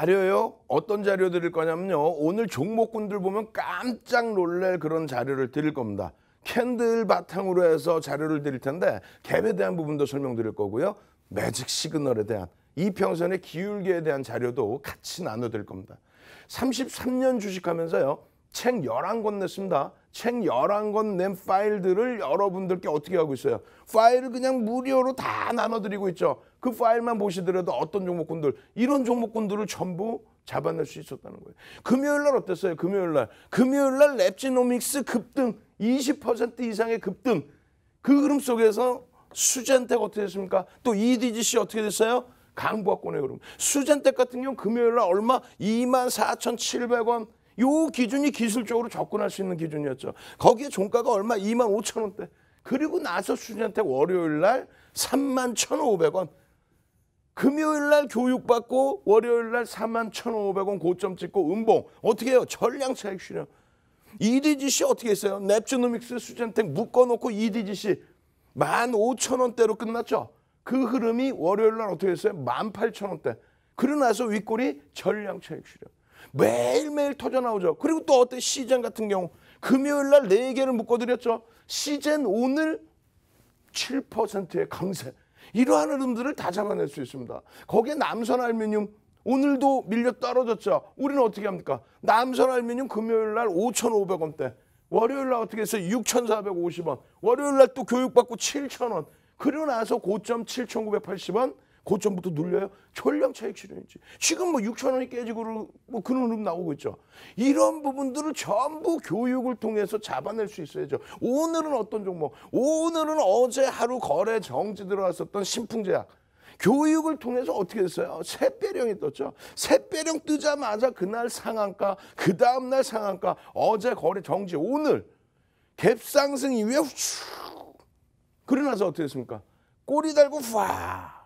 자료요. 어떤 자료 드릴 거냐면요. 오늘 종목군들 보면 깜짝 놀랄 그런 자료를 드릴 겁니다. 캔들 바탕으로 해서 자료를 드릴 텐데 갭에 대한 부분도 설명드릴 거고요. 매직 시그널에 대한 이평선의 기울기에 대한 자료도 같이 나눠드릴 겁니다. 33년 주식하면서요. 책 11권 냈습니다. 책 열한 권낸 파일들을 여러분들께 어떻게 하고 있어요? 파일을 그냥 무료로 다 나눠드리고 있죠. 그 파일만 보시더라도 어떤 종목군들, 이런 종목군들을 전부 잡아낼 수 있었다는 거예요. 금요일 날 어땠어요? 금요일 날. 금요일 날 랩지노믹스 급등, 20% 이상의 급등. 그 흐름 속에서 수젠텍 어떻게 됐습니까? 또 EDGC 어떻게 됐어요? 강부학권의 흐름. 수젠텍 같은 경우 금요일 날 얼마? 24,700원. 요 기준이 기술적으로 접근할 수 있는 기준이었죠. 거기에 종가가 얼마? 2만 5천 원대. 그리고 나서 수준한테 월요일 날 3만 1,500원. 금요일 날 교육받고 월요일 날3만 1,500원 고점 찍고 음봉. 어떻게 해요? 전량 차익 실현. EDGC 어떻게 했어요? 넵주노믹스 수젠텍 묶어놓고 EDGC 15,000원대로 끝났죠. 그 흐름이 월요일 날 어떻게 했어요? 18,000원대. 그러고 나서 윗골이 전량 차익 실현. 매일매일 터져나오죠. 그리고 또 어떤 시즌 같은 경우 금요일 날 4개를 묶어드렸죠. 시즌 오늘 7%의 강세. 이러한 흐름들을 다 잡아낼 수 있습니다. 거기에 남선 알루미늄 오늘도 밀려 떨어졌죠. 우리는 어떻게 합니까? 남선 알루미늄 금요일 날 5,500원대. 월요일 날 어떻게 했어요? 6,450원. 월요일 날 또 교육받고 7,000원. 그리고 나서 고점 7,980원. 고점부터 눌려요. 전량 차익 실현했지. 지금 뭐 6천 원이 깨지고 뭐 그런 흐름 나오고 있죠. 이런 부분들을 전부 교육을 통해서 잡아낼 수 있어야죠. 오늘은 어떤 종목? 오늘은 어제 하루 거래 정지 들어왔었던 신풍제약. 교육을 통해서 어떻게 됐어요? 새배령이 떴죠. 새배령 뜨자마자 그날 상한가, 그 다음날 상한가, 어제 거래 정지, 오늘 갭상승 이후에 후 그러나서 어떻게 됐습니까? 꼬리 달고 후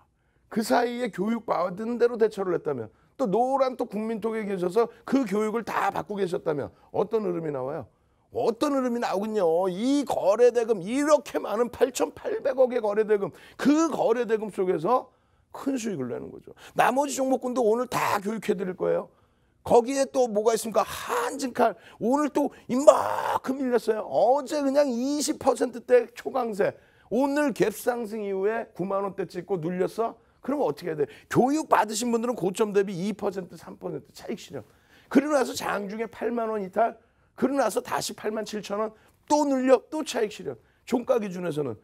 그 사이에 교육받은 대로 대처를 했다면 또 노란 또 국민통에 계셔서 그 교육을 다 받고 계셨다면 어떤 흐름이 나와요? 어떤 흐름이 나오군요. 이 거래대금 이렇게 많은 8,800억의 거래대금 그 거래대금 속에서 큰 수익을 내는 거죠. 나머지 종목군도 오늘 다 교육해 드릴 거예요. 거기에 또 뭐가 있습니까? 한진칼 오늘 또 이만큼 밀렸어요. 어제 그냥 20%대 초강세 오늘 갭상승 이후에 9만 원대 찍고 눌렸어? 그러면 어떻게 해야 돼? 교육 받으신 분들은 고점 대비 2% 3% 차익 실현. 그리고 나서 장중에 8만 원 이탈. 그러고 나서 다시 8만 7천 원. 또 늘려 또 차익 실현. 종가 기준에서는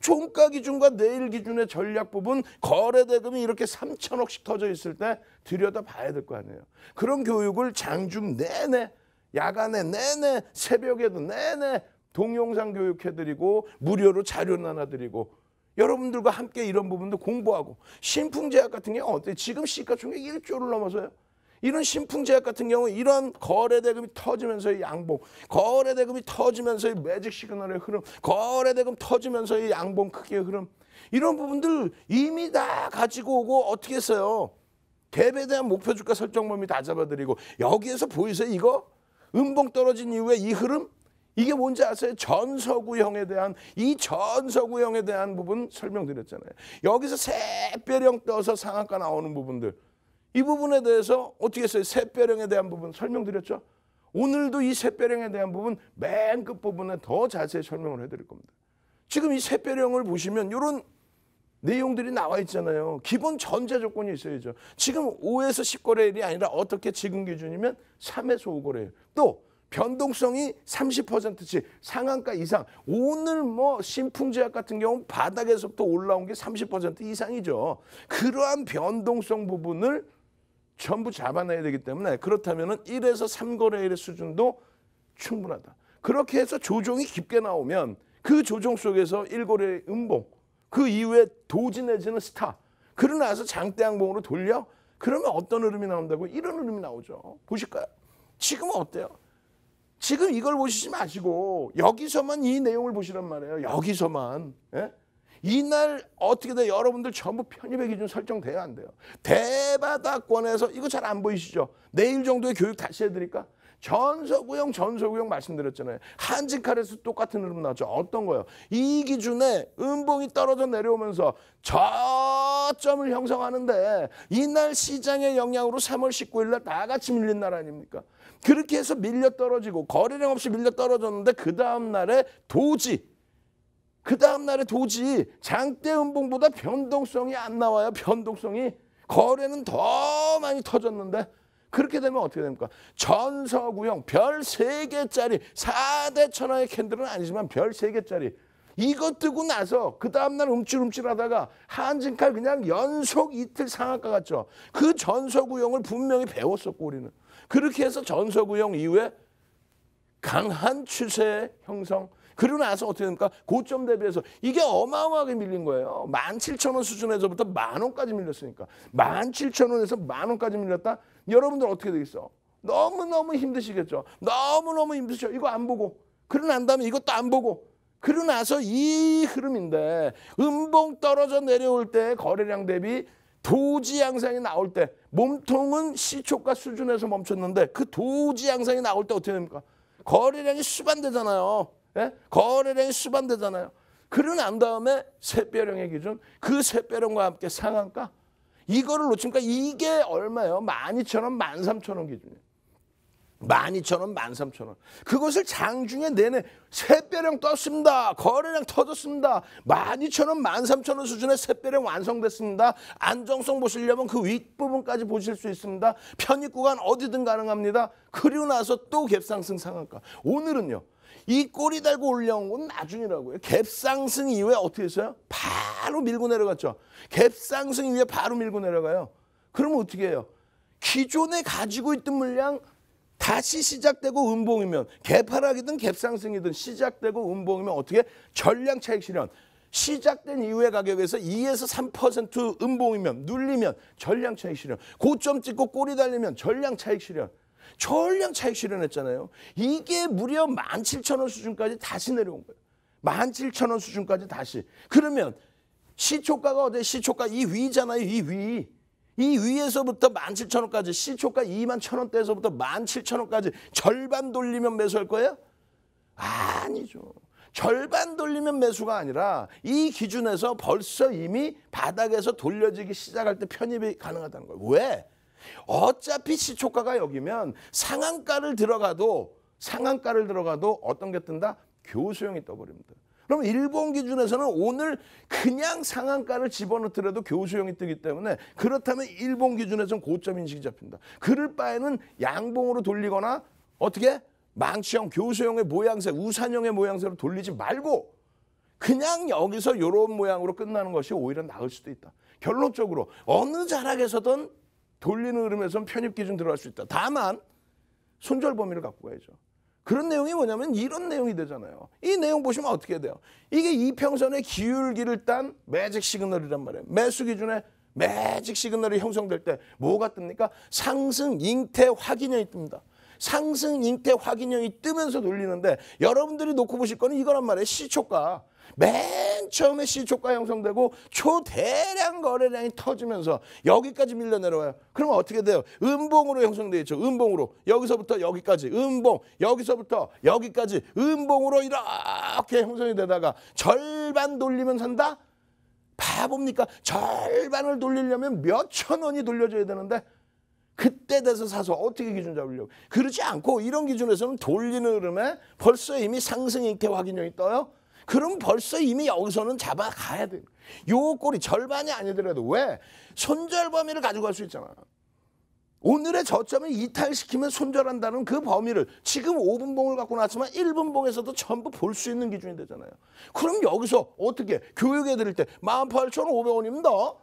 종가 기준과 내일 기준의 전략 부분 거래 대금이 이렇게 3천억씩 터져 있을 때 들여다 봐야 될 거 아니에요. 그런 교육을 장중 내내 야간에 내내 새벽에도 내내 동영상 교육해드리고 무료로 자료 나눠드리고 여러분들과 함께 이런 부분도 공부하고 신풍제약 같은 경우 어때? 지금 시가총액 1조를 넘어서요. 이런 신풍제약 같은 경우 이런 거래대금이 터지면서의 양봉, 거래대금이 터지면서의 매직 시그널의 흐름, 거래대금 터지면서의 양봉 크기의 흐름 이런 부분들 이미 다 가지고 오고 어떻게 했어요? 갭에 대한 목표 주가 설정 범위 다 잡아드리고 여기에서 보이세요 이거? 음봉 떨어진 이후에 이 흐름 이게 뭔지 아세요? 전서구형에 대한 이 전서구형에 대한 부분 설명드렸잖아요. 여기서 새뼈령 떠서 상한가 나오는 부분들 이 부분에 대해서 어떻게 했어요? 새뼈령에 대한 부분 설명드렸죠. 오늘도 이 새뼈령에 대한 부분 맨 끝 부분에 더 자세히 설명을 해드릴 겁니다. 지금 이 새뼈령을 보시면 이런 내용들이 나와 있잖아요. 기본 전제 조건이 있어야죠. 지금 5에서 10거래일이 아니라 어떻게 지금 기준이면 3에서 5거래일. 또 변동성이 30%치 상한가 이상 오늘 뭐 신풍제약 같은 경우 는 바닥에서부터 올라온 게 30% 이상이죠. 그러한 변동성 부분을 전부 잡아내야 되기 때문에 그렇다면 1에서3거래일의 수준도 충분하다. 그렇게 해서 조정이 깊게 나오면 그조정 속에서 1거래의 음봉 그 이후에 도진해지는 스타 그러나서 장대항봉으로 돌려 그러면 어떤 흐름이 나온다고 이런 흐름이 나오죠. 보실까요? 지금은 어때요? 지금 이걸 보시지 마시고 여기서만 이 내용을 보시란 말이에요. 여기서만. 예? 이날 어떻게 돼 여러분들 전부 편입의 기준 설정돼야 안 돼요. 대바다권에서 이거 잘 안 보이시죠? 내일 정도의 교육 다시 해드릴까? 전서구형 전서구형 말씀드렸잖아요. 한지칼에서 똑같은 흐름 나왔죠. 어떤 거요? 이 기준에 음봉이 떨어져 내려오면서 저점을 형성하는데 이날 시장의 영향으로 3월 19일 날 다 같이 밀린 날 아닙니까? 그렇게 해서 밀려 떨어지고 거래량 없이 밀려 떨어졌는데 그 다음 날에 도지 그 다음 날에 도지 장대 음봉보다 변동성이 안 나와요. 변동성이 거래는 더 많이 터졌는데 그렇게 되면 어떻게 됩니까? 전서구형 별 세개짜리사대 천하의 캔들은 아니지만 별 세개짜리 이거 뜨고 나서 그 다음날 움찔움찔하다가 한진칼 그냥 연속 이틀 상한가 같죠그 전서구형을 분명히 배웠었고 우리는. 그렇게 해서 전서구형 이후에 강한 추세 형성. 그리고 나서 어떻게 됩니까? 고점 대비해서 이게 어마어마하게 밀린 거예요. 17,000원 수준에서부터 만 원까지 밀렸으니까. 17,000원에서 만 원까지 밀렸다? 여러분들 어떻게 되겠어? 너무너무 힘드시겠죠. 너무너무 힘드시죠. 이거 안 보고. 그러고 난 다음에 이것도 안 보고. 그러고 나서 이 흐름인데 음봉 떨어져 내려올 때 거래량 대비 도지 양상이 나올 때 몸통은 시초가 수준에서 멈췄는데 그 도지 양상이 나올 때 어떻게 됩니까? 거래량이 수반되잖아요. 예? 거래량이 수반되잖아요. 그러고 난 다음에 새배령의 기준 그새배령과 함께 상한가 이거를 놓치니까 이게 얼마예요? 만 이천 원, 만 삼천 원 기준이에요. 12,000원, 13,000원. 그것을 장중에 내내 새배령 떴습니다. 거래량 터졌습니다. 12,000원, 13,000원 수준의 새배령 완성됐습니다. 안정성 보시려면 그 윗부분까지 보실 수 있습니다. 편입 구간 어디든 가능합니다. 그리고 나서 또 갭상승 상한가. 오늘은요. 이 꼬리 달고 올려온 건 나중이라고요. 갭상승 이후에 어떻게 했어요? 바로 밀고 내려갔죠. 갭상승 이후에 바로 밀고 내려가요. 그러면 어떻게 해요? 기존에 가지고 있던 물량 다시 시작되고 음봉이면 개파락이든 갭상승이든 시작되고 음봉이면 어떻게 전량 차익 실현 시작된 이후의 가격에서 2에서 3% 음봉이면 눌리면 전량 차익 실현 고점 찍고 꼬리 달리면 전량 차익 실현 전량 차익 실현했잖아요. 이게 무려 17,000원 수준까지 다시 내려온 거예요. 17,000원 수준까지 다시. 그러면 시초가가 어제 시초가 이 위잖아요. 이 위. 이 위에서부터 17,000원까지 시초가 21,000원대에서부터 17,000원까지 절반 돌리면 매수할 거예요? 아니죠. 절반 돌리면 매수가 아니라 이 기준에서 벌써 이미 바닥에서 돌려지기 시작할 때 편입이 가능하다는 거예요. 왜? 어차피 시초가가 여기면 상한가를 들어가도 상한가를 들어가도 어떤 게 뜬다? 교수형이 떠버립니다. 그럼 일본 기준에서는 오늘 그냥 상한가를 집어넣더라도 교수형이 뜨기 때문에 그렇다면 일본 기준에서는 고점 인식이 잡힌다. 그럴 바에는 양봉으로 돌리거나 어떻게 망치형 교수형의 모양새 우산형의 모양새로 돌리지 말고 그냥 여기서 이런 모양으로 끝나는 것이 오히려 나을 수도 있다. 결론적으로 어느 자락에서든 돌리는 흐름에서는 편입 기준 들어갈 수 있다. 다만 손절 범위를 갖고 가야죠. 그런 내용이 뭐냐면 이런 내용이 되잖아요. 이 내용 보시면 어떻게 돼요? 이게 이평선의 기울기를 딴 매직 시그널이란 말이에요. 매수 기준에 매직 시그널이 형성될 때 뭐가 뜹니까? 상승 잉태 확인형이 뜹니다. 상승 잉태 확인형이 뜨면서 돌리는데 여러분들이 놓고 보실 거는 이거란 말이에요. 시초가. 맨 처음에 시초가 형성되고 초대량 거래량이 터지면서 여기까지 밀려 내려와요. 그러면 어떻게 돼요? 음봉으로 형성되어 있죠. 음봉으로 여기서부터 여기까지 음봉 여기서부터 여기까지 음봉으로 이렇게 형성이 되다가 절반 돌리면 산다? 바봅니까 절반을 돌리려면 몇 천 원이 돌려줘야 되는데 그때 돼서 사서 어떻게 기준 잡으려고 그러지 않고 이런 기준에서는 돌리는 흐름에 벌써 이미 상승 인태 확인형이 떠요. 그럼 벌써 이미 여기서는 잡아가야 돼. 요 꼴이 절반이 아니더라도 왜? 손절 범위를 가지고 갈 수 있잖아. 오늘의 저점을 이탈시키면 손절한다는 그 범위를 지금 5분 봉을 갖고 나왔지만 1분 봉에서도 전부 볼 수 있는 기준이 되잖아요. 그럼 여기서 어떻게 교육해 드릴 때 18,500원입니다.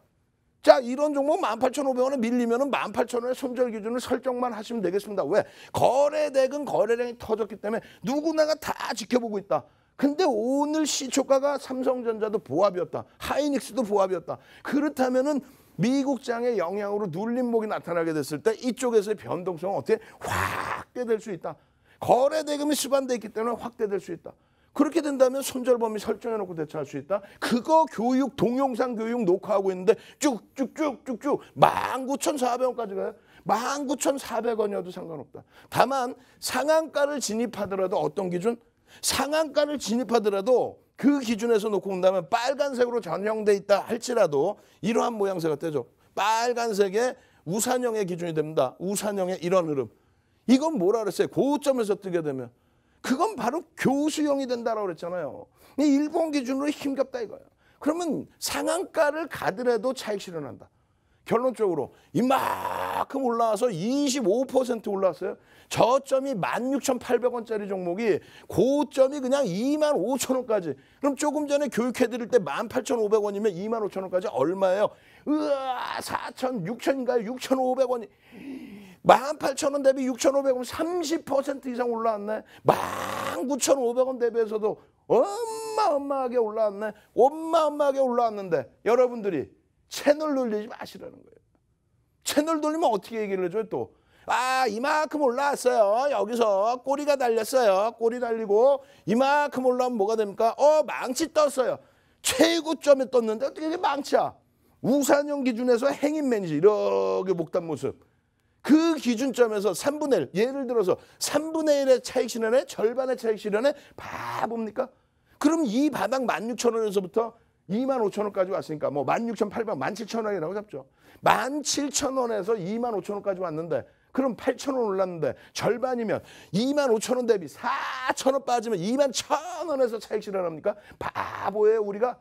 자 이런 종목 18,500원에 밀리면 은 18,000원의 손절 기준을 설정만 하시면 되겠습니다. 왜? 거래대금 거래량이 터졌기 때문에 누구나가 다 지켜보고 있다. 근데 오늘 시초가가 삼성전자도 보합이었다. 하이닉스도 보합이었다. 그렇다면은 미국장의 영향으로 눌림목이 나타나게 됐을 때 이쪽에서의 변동성은 어떻게 확대될 수 있다. 거래 대금이 수반돼 있기 때문에 확대될 수 있다. 그렇게 된다면 손절범위 설정해놓고 대처할 수 있다. 그거 교육 동영상 교육 녹화하고 있는데 쭉쭉쭉쭉쭉 19,400원까지 가요. 19,400원이어도 상관없다. 다만 상한가를 진입하더라도 어떤 기준? 상한가를 진입하더라도 그 기준에서 놓고 본다면 빨간색으로 전형돼 있다 할지라도 이러한 모양새가 되죠. 빨간색의 우산형의 기준이 됩니다. 우산형의 이런 흐름. 이건 뭐라 그랬어요? 고점에서 뜨게 되면. 그건 바로 교수형이 된다라고 그랬잖아요. 일본 기준으로 힘겹다 이거예요. 그러면 상한가를 가더라도 차익 실현한다. 결론적으로 이만큼 올라와서 25%올라왔어요 저점이 16,800원짜리 종목이 고점이 그냥 25,000원까지. 그럼 조금 전에 교육해드릴 때 18,500원이면 25,000원까지 얼마예요? 으아 4 0 6 0인가요 6,500원이. 18,000원 대비 6,500원 30% 이상 올라왔네. 19,500원 대비해서도 엄마엄마하게 올라왔네. 엄마엄마하게 올라왔는데 여러분들이 채널 돌리지 마시라는 거예요. 채널 돌리면 어떻게 얘기를 해줘요 또. 아 이만큼 올라왔어요. 여기서 꼬리가 달렸어요. 꼬리 달리고 이만큼 올라오면 뭐가 됩니까? 어 망치 떴어요. 최고점에 떴는데 어떻게 이게 망치야. 우산형 기준에서 행인 매니지 이렇게 목단 모습. 그 기준점에서 3분의 1 예를 들어서 3분의 1의 차익 실현에 절반의 차익 실현에 봐 봅니까? 그럼 이 바닥 16,000원에서부터 2만 5천 원까지 왔으니까 뭐 16,800, 17,000원이라고 잡죠. 17,000원에서 2만 5천 원까지 왔는데 그럼 8천 원 올랐는데 절반이면 2만 5천 원 대비 4천 원 빠지면 2만 1천 원에서 차익 실현합니까? 바보예요 우리가.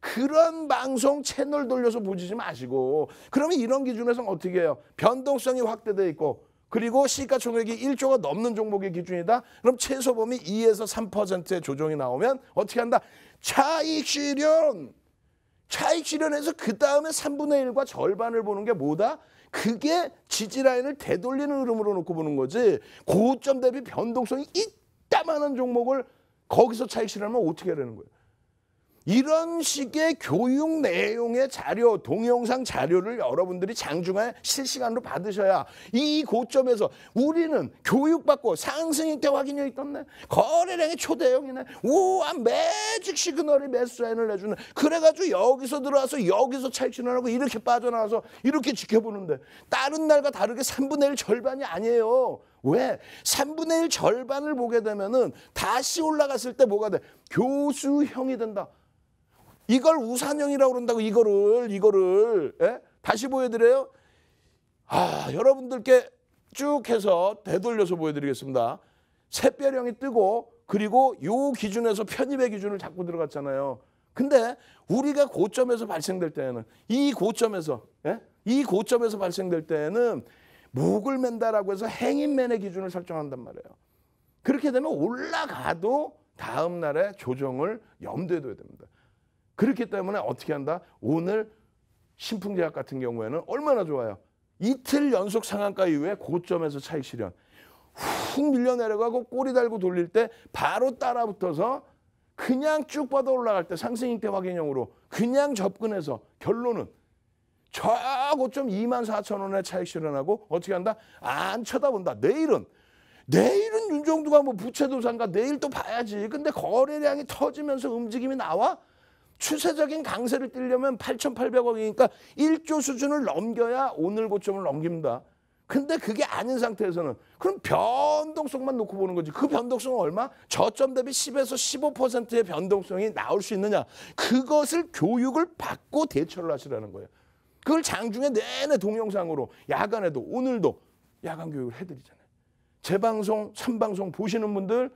그런 방송 채널 돌려서 보지 마시고 그러면 이런 기준에서 어떻게 해요? 변동성이 확대돼 있고 그리고 시가총액이 1조가 넘는 종목의 기준이다. 그럼 최소 범위 2에서 3%의 조정이 나오면 어떻게 한다? 차익 실현. 차익 실현에서그 다음에 3분의 1과 절반을 보는 게 뭐다? 그게 지지라인을 되돌리는 흐름으로 놓고 보는 거지. 고점 대비 변동성이 있다만한 종목을 거기서 차익 실현하면 어떻게 되는 거예요? 이런 식의 교육 내용의 자료, 동영상 자료를 여러분들이 장중에 실시간으로 받으셔야 이 고점에서 우리는 교육받고 상승인대 확인율 있던데 거래량의 초대형이네 우와 매직 시그널이 매수인을 내주는 그래가지고 여기서 들어와서 여기서 찰진을 하고 이렇게 빠져나와서 이렇게 지켜보는데 다른 날과 다르게 3분의 1 절반이 아니에요. 왜? 3분의 1 절반을 보게 되면은 다시 올라갔을 때 뭐가 돼? 교수형이 된다. 이걸 우산형이라고 그런다고 이거를 이거를 예? 다시 보여드려요. 아 여러분들께 쭉 해서 되돌려서 보여드리겠습니다. 새별형이 뜨고 그리고 요 기준에서 편입의 기준을 잡고 들어갔잖아요. 근데 우리가 고점에서 발생될 때는 이 고점에서 예? 이 고점에서 발생될 때는 목을 맨다라고 해서 행인맨의 기준을 설정한단 말이에요. 그렇게 되면 올라가도 다음 날에 조정을 염두에 둬야 됩니다. 그렇기 때문에 어떻게 한다? 오늘 신풍제약 같은 경우에는 얼마나 좋아요. 이틀 연속 상한가 이후에 고점에서 차익 실현. 훅 밀려 내려가고 꼬리 달고 돌릴 때 바로 따라붙어서 그냥 쭉 뻗어 올라갈 때 상승인대 확인형으로 그냥 접근해서 결론은 저하고 점 2만 4천 원에 차익 실현하고 어떻게 한다? 안 쳐다본다. 내일은 내일은 윤종두가 뭐 부채도산가 내일 또 봐야지. 근데 거래량이 터지면서 움직임이 나와? 추세적인 강세를 띠려면 8,800억이니까 1조 수준을 넘겨야 오늘 고점을 넘깁니다. 근데 그게 아닌 상태에서는 그럼 변동성만 놓고 보는 거지. 그 변동성은 얼마? 저점 대비 10에서 15%의 변동성이 나올 수 있느냐. 그것을 교육을 받고 대처를 하시라는 거예요. 그걸 장중에 내내 동영상으로 야간에도 오늘도 야간 교육을 해드리잖아요. 재방송, 선방송 보시는 분들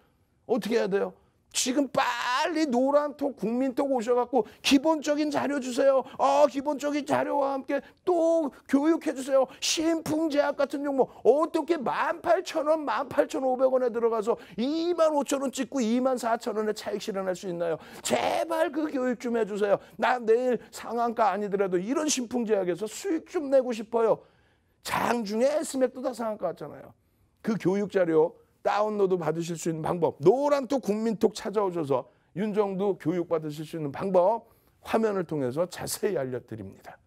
어떻게 해야 돼요? 지금 빠 빨리 노란톡 국민톡 오셔갖고 기본적인 자료 주세요. 어 기본적인 자료와 함께 또 교육해 주세요. 신풍 제약 같은 종목 어떻게 1 8 0 0 0원1 8 5 0 0 원에 들어가서 2 5 0 0 0원 찍고 2 4 0 0 0 원에 차익 실현할 수 있나요? 제발 그 교육 좀 해주세요. 나 내일 상한가 아니더라도 이런 신풍 제약에서 수익 좀 내고 싶어요. 장중에 스맥도 다 상한가 같잖아요. 그 교육 자료 다운로드 받으실 수 있는 방법 노란톡 국민톡 찾아오셔서 윤정도 교육받으실 수 있는 방법 화면을 통해서 자세히 알려드립니다.